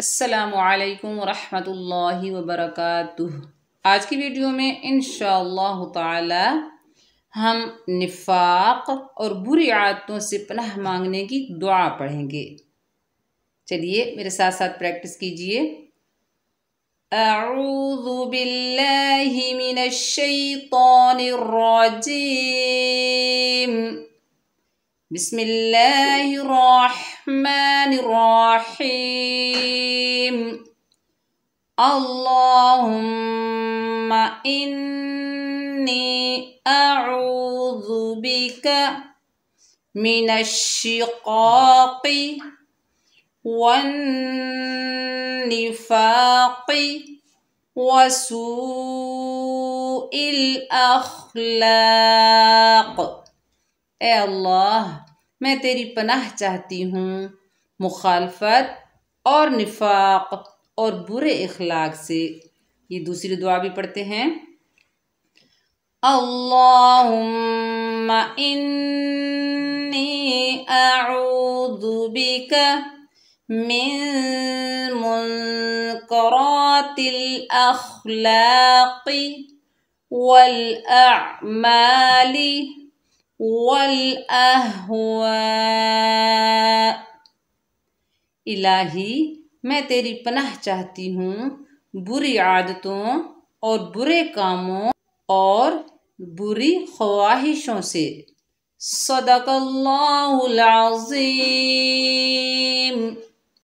السلام علیکم ورحمۃ اللہ وبرکاتہ آج کی ویڈیو میں انشاءاللہ تعالی ہم نفاق اور بری عادتوں سے پناہ مانگنے کی دعا پڑھیں گے چلیے میرے ساتھ ساتھ پریکٹس کیجئے اعوذ باللہ من الشیطان الرجیم بسم اللہ الرحمن الرحیم اللهم إني أعوذ بك من الشقاق والنفاق وسوء الأخلاق اے اللہ میں تیری پناہ چاہتی ہوں مخالفت اور نفاق اور برے اخلاق سے یہ دوسری دعا بھی پڑھتے ہیں اللہم انی اعوذ بک من اخلاقی الاخلاق والاعمال والاہواء الہی میں تیری پناہ چاہتی ہوں بری عادتوں اور برے کاموں اور بری خواہشوں سے صدق اللہ العظیم